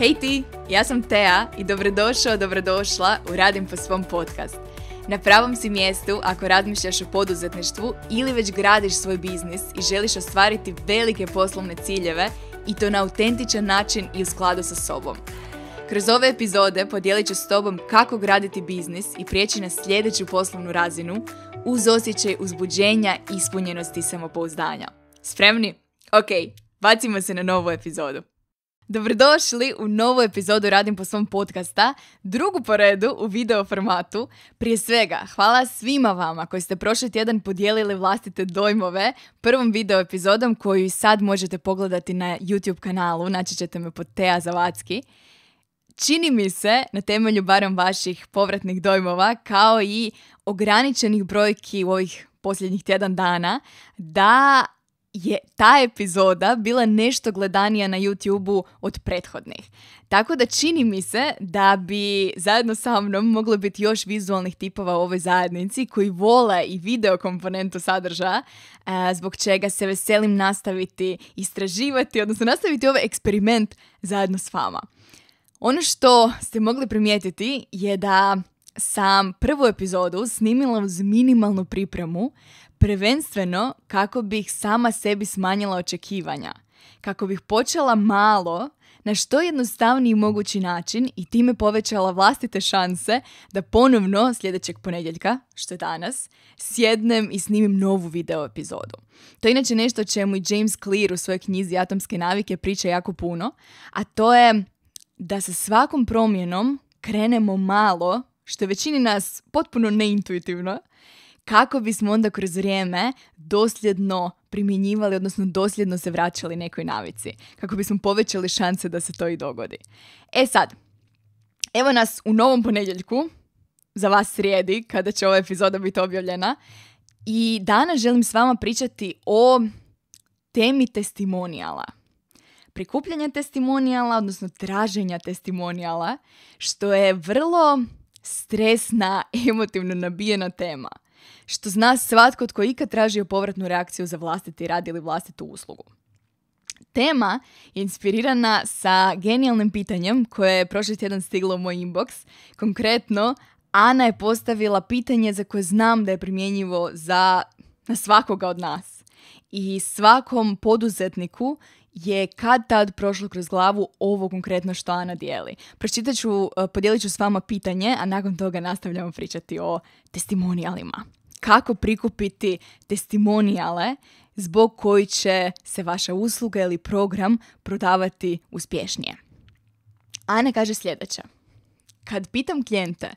Hej ti, ja sam Tea i dobrodošao, dobrodošla u Radim po svom podcast. Na pravom si mjestu ako razmišljaš o poduzetništvu ili već gradiš svoj biznis i želiš ostvariti velike poslovne ciljeve i to na autentičan način i u skladu sa sobom. Kroz ove epizode podijelit ću s tobom kako graditi biznis i prijeći na sljedeću poslovnu razinu uz osjećaj uzbuđenja, ispunjenosti i samopouzdanja. Spremni? Ok, bacimo se na novu epizodu. Dobrodošli u novu epizodu Radim po svom podcasta, drugu po redu u video formatu. Prije svega, hvala svima vama koji ste prošli tjedan podijelili vlastite dojmove prvom video epizodom koju sad možete pogledati na YouTube kanalu, naći ćete me pod Teja Čini mi se, na temelju barem vaših povratnih dojmova, kao i ograničenih brojki u ovih posljednjih tjedan dana, da je ta epizoda bila nešto gledanija na youtube od prethodnih. Tako da čini mi se da bi zajedno sa mnom moglo biti još vizualnih tipova u ovoj zajednici koji vole i video komponentu sadržaja, e, zbog čega se veselim nastaviti istraživati, odnosno nastaviti ovaj eksperiment zajedno s vama. Ono što ste mogli primijetiti je da sam prvu epizodu snimila uz minimalnu pripremu, Prvenstveno kako bih sama sebi smanjila očekivanja, kako bih počela malo na što jednostavniji mogući način i time povećala vlastite šanse da ponovno sljedećeg ponedjeljka, što je danas, sjednem i snimim novu video epizodu. To je inače nešto o čemu i James Clear u svojoj knjizi Atomske navike priča jako puno, a to je da sa svakom promjenom krenemo malo, što je većini nas potpuno neintuitivno, kako bismo onda kroz vrijeme dosljedno primjenjivali, odnosno dosljedno se vraćali nekoj navici, kako bismo povećali šanse da se to i dogodi. E sad, evo nas u novom ponedjeljku, za vas srijedi, kada će ova epizoda biti objavljena, i danas želim s vama pričati o temi testimonijala. Prikupljanja testimonijala, odnosno traženja testimonijala, što je vrlo stresna, emotivno nabijena tema što zna svatko tko ikad tražio povratnu reakciju za vlastiti rad ili vlastitu uslugu. Tema je inspirirana sa genijalnim pitanjem koje je prošli tjedan stiglo u moj inbox. Konkretno, Ana je postavila pitanje za koje znam da je primjenjivo za svakoga od nas. I svakom poduzetniku je kad tad prošlo kroz glavu ovo konkretno što Ana dijeli. Pročitat ću, e, podijelit ću s vama pitanje, a nakon toga nastavljamo pričati o testimonijalima. Kako prikupiti testimonijale zbog koji će se vaša usluga ili program prodavati uspješnije. Ana kaže sljedeće. Kad pitam klijente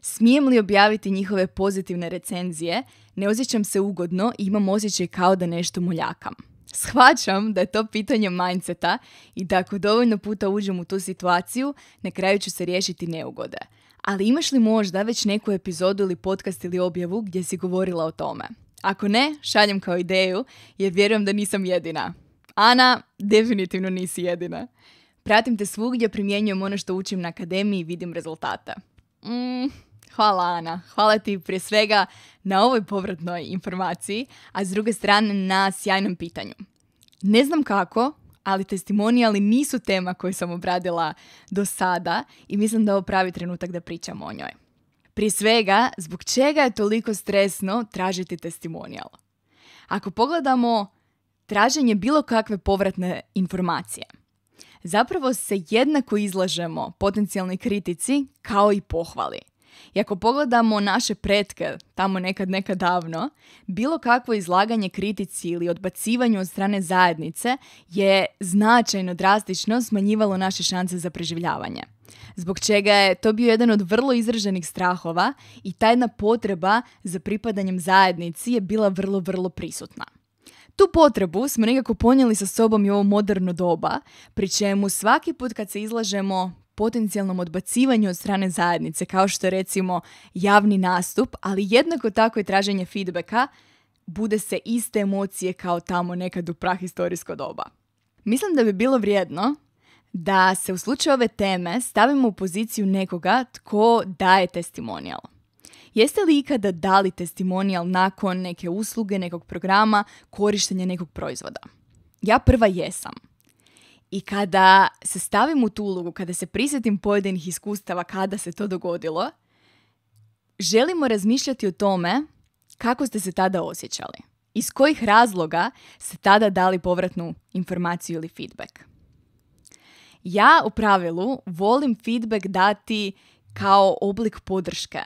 smijem li objaviti njihove pozitivne recenzije, ne osjećam se ugodno i imam osjećaj kao da nešto muljakam shvaćam da je to pitanje mindseta i da ako dovoljno puta uđem u tu situaciju, na kraju ću se riješiti neugode. Ali imaš li možda već neku epizodu ili podcast ili objavu gdje si govorila o tome? Ako ne, šaljem kao ideju jer vjerujem da nisam jedina. Ana, definitivno nisi jedina. Pratim te svugdje, primjenjujem ono što učim na akademiji i vidim rezultate. Mm. Hvala Ana, hvala ti prije svega na ovoj povratnoj informaciji, a s druge strane na sjajnom pitanju. Ne znam kako, ali testimonijali nisu tema koju sam obradila do sada i mislim da je ovo pravi trenutak da pričamo o njoj. Prije svega, zbog čega je toliko stresno tražiti testimonijal? Ako pogledamo traženje bilo kakve povratne informacije, zapravo se jednako izlažemo potencijalnoj kritici kao i pohvali – i ako pogledamo naše pretke, tamo nekad nekad davno, bilo kakvo izlaganje kritici ili odbacivanju od strane zajednice je značajno drastično smanjivalo naše šanse za preživljavanje. Zbog čega je to bio jedan od vrlo izraženih strahova i ta jedna potreba za pripadanjem zajednici je bila vrlo, vrlo prisutna. Tu potrebu smo nekako ponijeli sa sobom i ovo moderno doba, pri čemu svaki put kad se izlažemo potencijalnom odbacivanju od strane zajednice, kao što je recimo javni nastup, ali jednako tako i traženje feedbacka, bude se iste emocije kao tamo nekad u prahistorijsko doba. Mislim da bi bilo vrijedno da se u slučaju ove teme stavimo u poziciju nekoga tko daje testimonijal. Jeste li ikada dali testimonijal nakon neke usluge, nekog programa, korištenja nekog proizvoda? Ja prva jesam. I kada se stavim u tu ulogu, kada se prisjetim pojedinih iskustava kada se to dogodilo, želimo razmišljati o tome kako ste se tada osjećali. Iz kojih razloga ste tada dali povratnu informaciju ili feedback. Ja u pravilu volim feedback dati kao oblik podrške,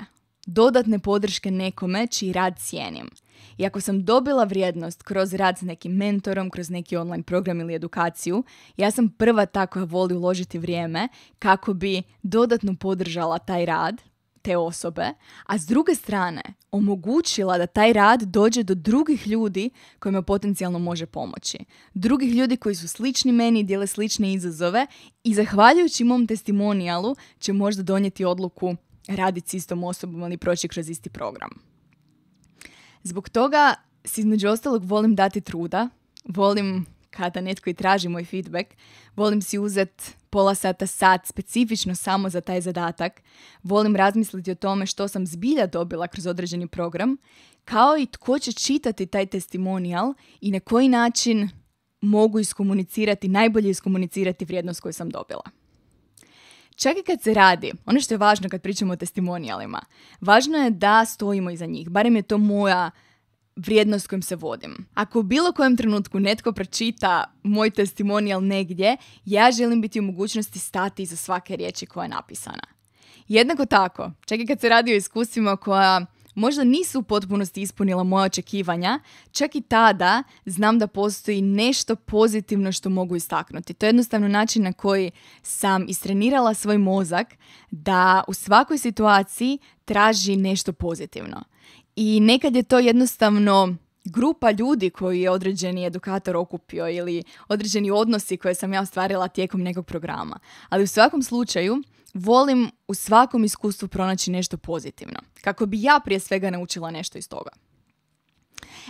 dodatne podrške nekome čiji rad cijenim. I ako sam dobila vrijednost kroz rad s nekim mentorom, kroz neki online program ili edukaciju, ja sam prva ta koja voli uložiti vrijeme kako bi dodatno podržala taj rad te osobe, a s druge strane omogućila da taj rad dođe do drugih ljudi kojima potencijalno može pomoći. Drugih ljudi koji su slični meni, dijele slične izazove i zahvaljujući mom testimonijalu će možda donijeti odluku raditi s istom osobom ili proći kroz isti program. Zbog toga si između ostalog volim dati truda, volim kada netko i traži moj feedback, volim si uzet pola sata, sat, specifično samo za taj zadatak, volim razmisliti o tome što sam zbilja dobila kroz određeni program, kao i tko će čitati taj testimonijal i na koji način mogu iskomunicirati, najbolje iskomunicirati vrijednost koju sam dobila. Čak i kad se radi, ono što je važno kad pričamo o testimonijalima, važno je da stojimo iza njih, barem je to moja vrijednost kojim se vodim. Ako u bilo kojem trenutku netko pročita moj testimonijal negdje, ja želim biti u mogućnosti stati iza svake riječi koja je napisana. Jednako tako, čak i kad se radi o iskustvima koja možda nisu u potpunosti ispunila moja očekivanja, čak i tada znam da postoji nešto pozitivno što mogu istaknuti. To je jednostavno način na koji sam istrenirala svoj mozak da u svakoj situaciji traži nešto pozitivno. I nekad je to jednostavno grupa ljudi koju je određeni edukator okupio ili određeni odnosi koje sam ja ostvarila tijekom nekog programa. Ali u svakom slučaju volim u svakom iskustvu pronaći nešto pozitivno. Kako bi ja prije svega naučila nešto iz toga.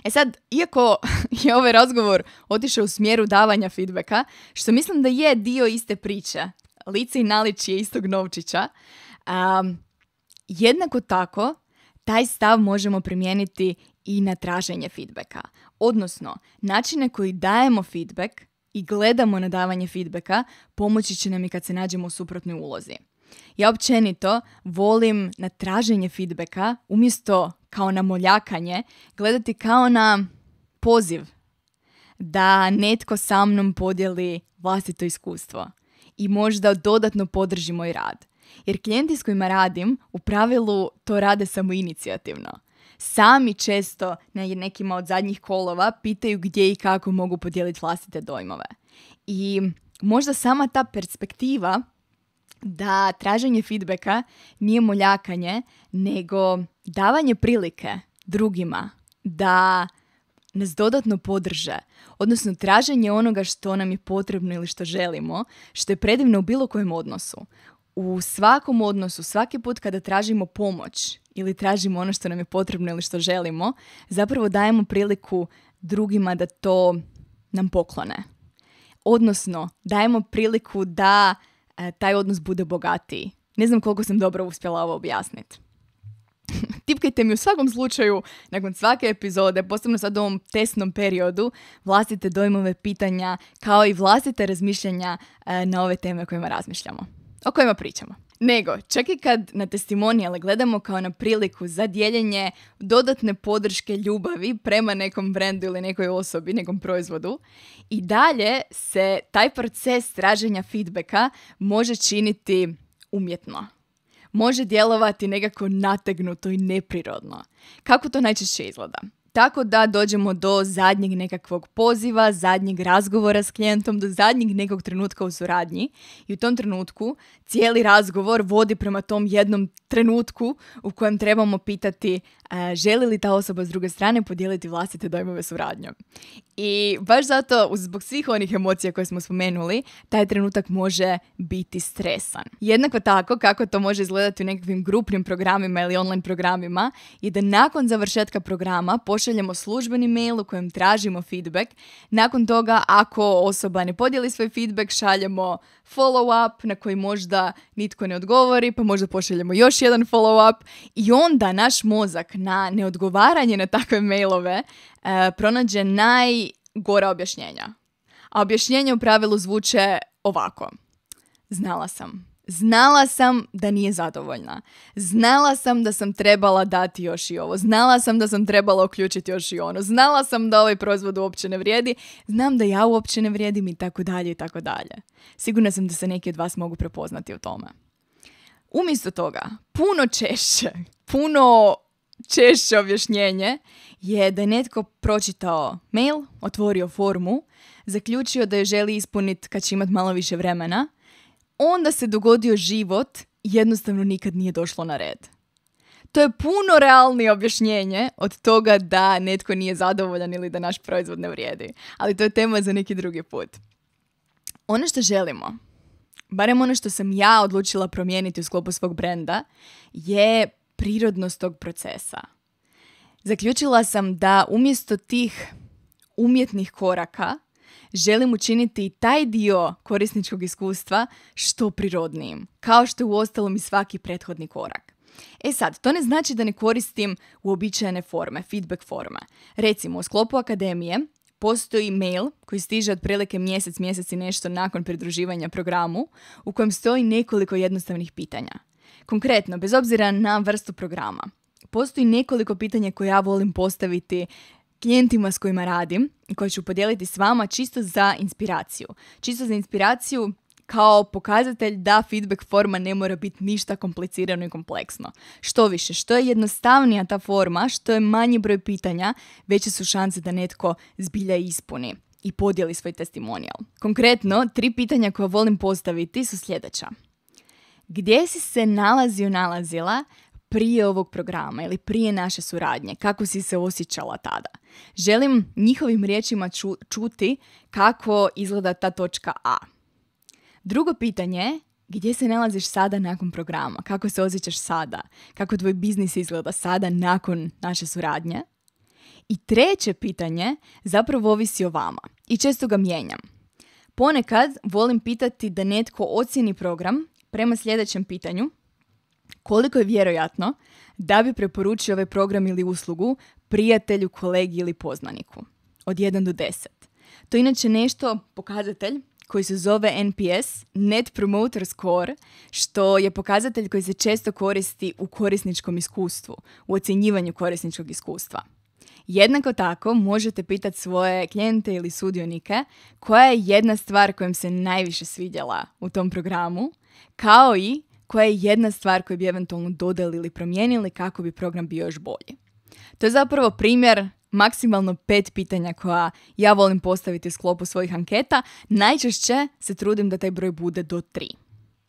E sad, iako je ovaj razgovor otišao u smjeru davanja feedbacka, što mislim da je dio iste priče, lice i je istog novčića, um, jednako tako taj stav možemo primijeniti i na traženje feedbacka. Odnosno, načine koji dajemo feedback i gledamo na davanje feedbacka pomoći će nam i kad se nađemo u suprotnoj ulozi. Ja općenito volim na traženje feedbacka umjesto kao na moljakanje gledati kao na poziv da netko sa mnom podijeli vlastito iskustvo i možda dodatno podrži moj rad. Jer klijenti s kojima radim u pravilu to rade samo inicijativno. Sami često na nekima od zadnjih kolova pitaju gdje i kako mogu podijeliti vlastite dojmove. I možda sama ta perspektiva da traženje feedbacka nije moljakanje, nego davanje prilike drugima da nas dodatno podrže, odnosno traženje onoga što nam je potrebno ili što želimo, što je predivno u bilo kojem odnosu. U svakom odnosu, svaki put kada tražimo pomoć ili tražimo ono što nam je potrebno ili što želimo, zapravo dajemo priliku drugima da to nam poklone. Odnosno, dajemo priliku da E, taj odnos bude bogatiji. Ne znam koliko sam dobro uspjela ovo objasniti. Tipkajte mi u svakom slučaju, nakon svake epizode, posebno sad u ovom tesnom periodu, vlastite dojmove, pitanja, kao i vlastite razmišljanja e, na ove teme o kojima razmišljamo o kojima pričamo. Nego, čak i kad na testimonijale gledamo kao na priliku za dijeljenje dodatne podrške ljubavi prema nekom brendu ili nekoj osobi, nekom proizvodu, i dalje se taj proces traženja feedbacka može činiti umjetno. Može djelovati nekako nategnuto i neprirodno. Kako to najčešće izgleda? Tako da dođemo do zadnjeg nekakvog poziva, zadnjeg razgovora s klijentom, do zadnjeg nekog trenutka u suradnji i u tom trenutku cijeli razgovor vodi prema tom jednom trenutku u kojem trebamo pitati želi li ta osoba s druge strane podijeliti vlastite dojmove suradnjom. I baš zato, zbog svih onih emocija koje smo spomenuli, taj trenutak može biti stresan. Jednako tako, kako to može izgledati u nekakvim grupnim programima ili online programima, je da nakon završetka programa pošaljemo službeni mail u kojem tražimo feedback. Nakon toga, ako osoba ne podijeli svoj feedback, šaljemo follow-up na koji možda nitko ne odgovori, pa možda pošaljemo još jedan follow-up i onda naš mozak na neodgovaranje na takve mailove e, pronađe najgora objašnjenja. A objašnjenje u pravilu zvuče ovako. Znala sam. Znala sam da nije zadovoljna. Znala sam da sam trebala dati još i ovo. Znala sam da sam trebala uključiti još i ono. Znala sam da ovaj proizvod uopće ne vrijedi. Znam da ja uopće ne vrijedim i tako dalje i tako dalje. Sigurna sam da se neki od vas mogu prepoznati u tome. Umjesto toga, puno češće, puno češće objašnjenje je da je netko pročitao mail, otvorio formu, zaključio da je želi ispuniti kad će imati malo više vremena – onda se dogodio život jednostavno nikad nije došlo na red. To je puno realnije objašnjenje od toga da netko nije zadovoljan ili da naš proizvod ne vrijedi. Ali to je tema za neki drugi put. Ono što želimo, barem ono što sam ja odlučila promijeniti u sklopu svog brenda, je prirodnost tog procesa. Zaključila sam da umjesto tih umjetnih koraka želim učiniti i taj dio korisničkog iskustva što prirodnijim, kao što je ostalom i svaki prethodni korak. E sad, to ne znači da ne koristim uobičajene forme, feedback forme. Recimo, u sklopu akademije postoji mail koji stiže prilike mjesec, mjesec i nešto nakon pridruživanja programu u kojem stoji nekoliko jednostavnih pitanja. Konkretno, bez obzira na vrstu programa, postoji nekoliko pitanja koje ja volim postaviti klijentima s kojima radim i koje ću podijeliti s vama čisto za inspiraciju. Čisto za inspiraciju kao pokazatelj da feedback forma ne mora biti ništa komplicirano i kompleksno. Što više, što je jednostavnija ta forma, što je manji broj pitanja, veće su šanse da netko zbilja ispuni i podijeli svoj testimonijal. Konkretno, tri pitanja koja volim postaviti su sljedeća. Gdje si se nalazio nalazila prije ovog programa ili prije naše suradnje, kako si se osjećala tada. Želim njihovim riječima čuti kako izgleda ta točka A. Drugo pitanje je gdje se nalaziš sada nakon programa, kako se osjećaš sada, kako tvoj biznis izgleda sada nakon naše suradnje. I treće pitanje zapravo ovisi o vama i često ga mijenjam. Ponekad volim pitati da netko ocjeni program prema sljedećem pitanju koliko je vjerojatno da bi preporučio ovaj program ili uslugu prijatelju, kolegi ili poznaniku? Od 1 do 10. To je inače nešto, pokazatelj, koji se zove NPS, Net Promoter Score, što je pokazatelj koji se često koristi u korisničkom iskustvu, u ocjenjivanju korisničkog iskustva. Jednako tako možete pitati svoje klijente ili sudionike koja je jedna stvar kojom se najviše svidjela u tom programu, kao i koja je jedna stvar koju bi eventualno dodali ili promijenili kako bi program bio još bolji. To je zapravo primjer maksimalno pet pitanja koja ja volim postaviti u sklopu svojih anketa. Najčešće se trudim da taj broj bude do tri.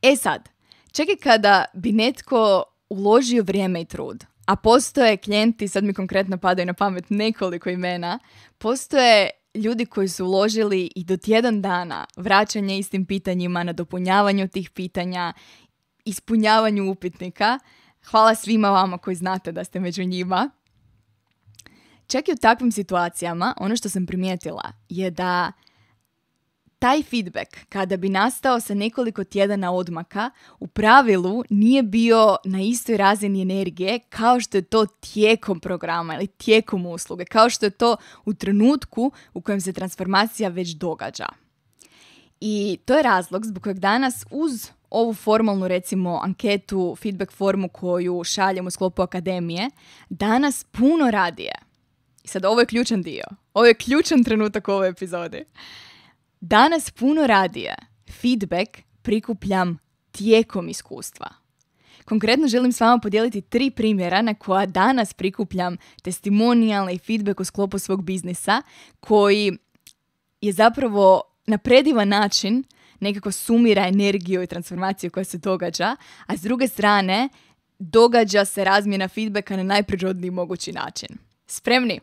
E sad, čak kada bi netko uložio vrijeme i trud, a postoje klijenti, sad mi konkretno padaju na pamet nekoliko imena, postoje ljudi koji su uložili i do tjedan dana vraćanje istim pitanjima, nadopunjavanju tih pitanja ispunjavanju upitnika. Hvala svima vama koji znate da ste među njima. Čak i u takvim situacijama, ono što sam primijetila je da taj feedback kada bi nastao sa nekoliko tjedana odmaka u pravilu nije bio na istoj razini energije kao što je to tijekom programa ili tijekom usluge, kao što je to u trenutku u kojem se transformacija već događa. I to je razlog zbog kojeg danas uz ovu formalnu recimo anketu, feedback formu koju šaljem u sklopu akademije, danas puno radije. I sad ovo je ključan dio. Ovo je ključan trenutak ove ovoj epizodi. Danas puno radije feedback prikupljam tijekom iskustva. Konkretno želim s vama podijeliti tri primjera na koja danas prikupljam testimonijalne i feedback u sklopu svog biznisa koji je zapravo na predivan način nekako sumira energiju i transformaciju koja se događa, a s druge strane događa se razmjena feedbacka na najprirodniji mogući način. Spremni?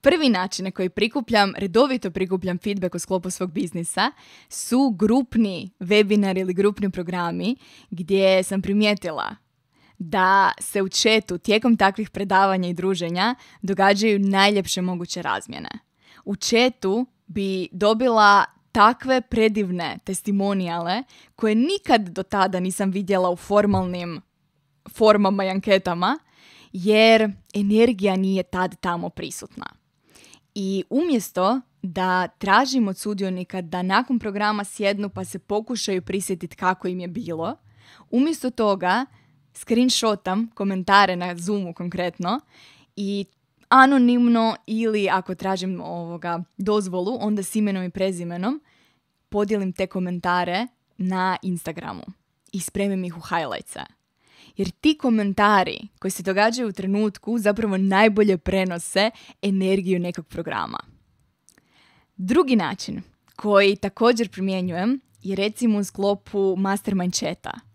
Prvi način na koji prikupljam, redovito prikupljam feedback u sklopu svog biznisa su grupni webinari ili grupni programi gdje sam primijetila da se u četu tijekom takvih predavanja i druženja događaju najljepše moguće razmjene. U četu bi dobila takve predivne testimonijale koje nikad do tada nisam vidjela u formalnim formama i anketama jer energija nije tad tamo prisutna. I umjesto da tražim od sudionika da nakon programa sjednu pa se pokušaju prisjetiti kako im je bilo, umjesto toga screenshotam komentare na Zoomu konkretno i anonimno ili ako tražim ovoga dozvolu, onda s imenom i prezimenom podijelim te komentare na Instagramu i spremim ih u highlightsa. Jer ti komentari koji se događaju u trenutku zapravo najbolje prenose energiju nekog programa. Drugi način koji također primjenjujem je recimo u sklopu mastermind chata –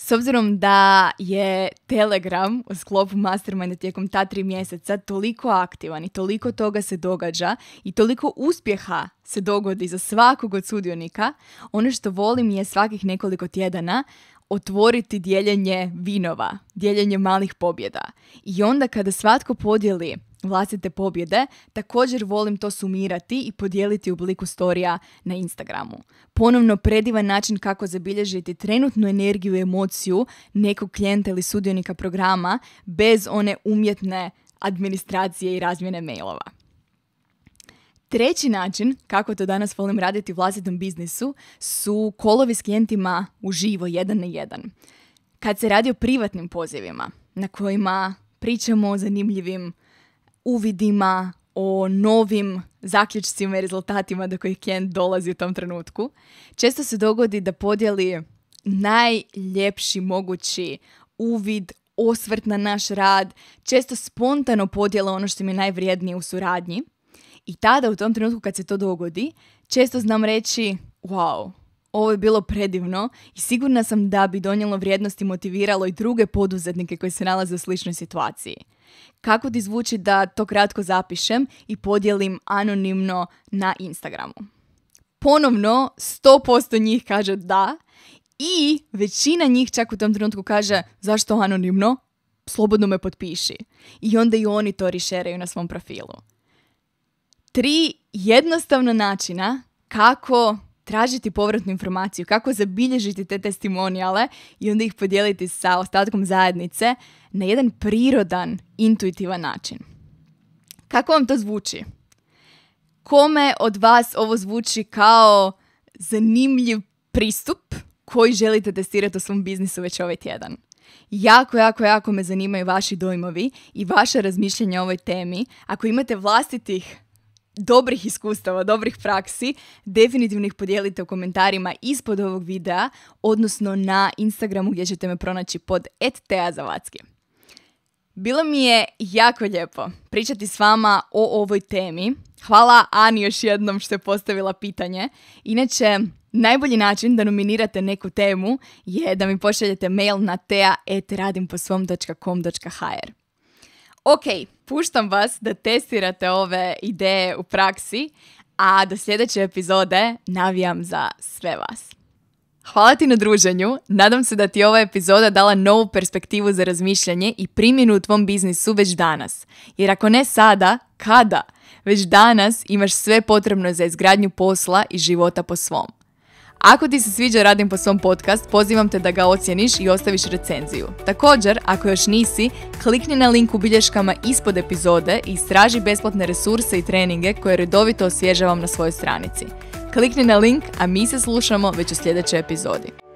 s obzirom da je Telegram u sklopu mastermind tijekom ta tri mjeseca toliko aktivan i toliko toga se događa i toliko uspjeha se dogodi za svakog od sudionika, ono što volim je svakih nekoliko tjedana otvoriti dijeljenje vinova, dijeljenje malih pobjeda. I onda kada svatko podijeli vlastite pobjede, također volim to sumirati i podijeliti u obliku storija na Instagramu. Ponovno predivan način kako zabilježiti trenutnu energiju i emociju nekog klijenta ili sudionika programa bez one umjetne administracije i razmjene mailova. Treći način kako to danas volim raditi u vlastitom biznisu su kolovi s klijentima uživo, jedan na jedan. Kad se radi o privatnim pozivima na kojima pričamo o zanimljivim uvidima, o novim zaključcima i rezultatima do kojih klijent dolazi u tom trenutku. Često se dogodi da podijeli najljepši mogući uvid, osvrt na naš rad, često spontano podijela ono što mi je najvrijednije u suradnji. I tada u tom trenutku kad se to dogodi, često znam reći wow, ovo je bilo predivno i sigurna sam da bi donijelo vrijednost i motiviralo i druge poduzetnike koji se nalaze u sličnoj situaciji. Kako ti zvuči da to kratko zapišem i podijelim anonimno na Instagramu? Ponovno, 100% njih kaže da i većina njih čak u tom trenutku kaže zašto anonimno? Slobodno me potpiši. I onda i oni to rišeraju na svom profilu. Tri jednostavna načina kako tražiti povratnu informaciju, kako zabilježiti te testimonijale i onda ih podijeliti sa ostatkom zajednice na jedan prirodan, intuitivan način. Kako vam to zvuči? Kome od vas ovo zvuči kao zanimljiv pristup koji želite testirati u svom biznisu već ovaj tjedan? Jako, jako, jako me zanimaju vaši dojmovi i vaše razmišljanja o ovoj temi. Ako imate vlastitih dobrih iskustava, dobrih praksi, definitivno ih podijelite u komentarima ispod ovog videa, odnosno na Instagramu gdje ćete me pronaći pod etteazavacki. Bilo mi je jako lijepo pričati s vama o ovoj temi. Hvala Ani još jednom što je postavila pitanje. Inače, najbolji način da nominirate neku temu je da mi pošaljete mail na tea.radimposvom.com.hr Okej puštam vas da testirate ove ideje u praksi, a do sljedeće epizode navijam za sve vas. Hvala ti na druženju. Nadam se da ti ova epizoda dala novu perspektivu za razmišljanje i primjenu u tvom biznisu već danas. Jer ako ne sada, kada? Već danas imaš sve potrebno za izgradnju posla i života po svom. Ako ti se sviđa Radim po svom podcast, pozivam te da ga ocijeniš i ostaviš recenziju. Također, ako još nisi, klikni na link u bilješkama ispod epizode i istraži besplatne resurse i treninge koje redovito osvježavam na svojoj stranici. Klikni na link, a mi se slušamo već u sljedećoj epizodi.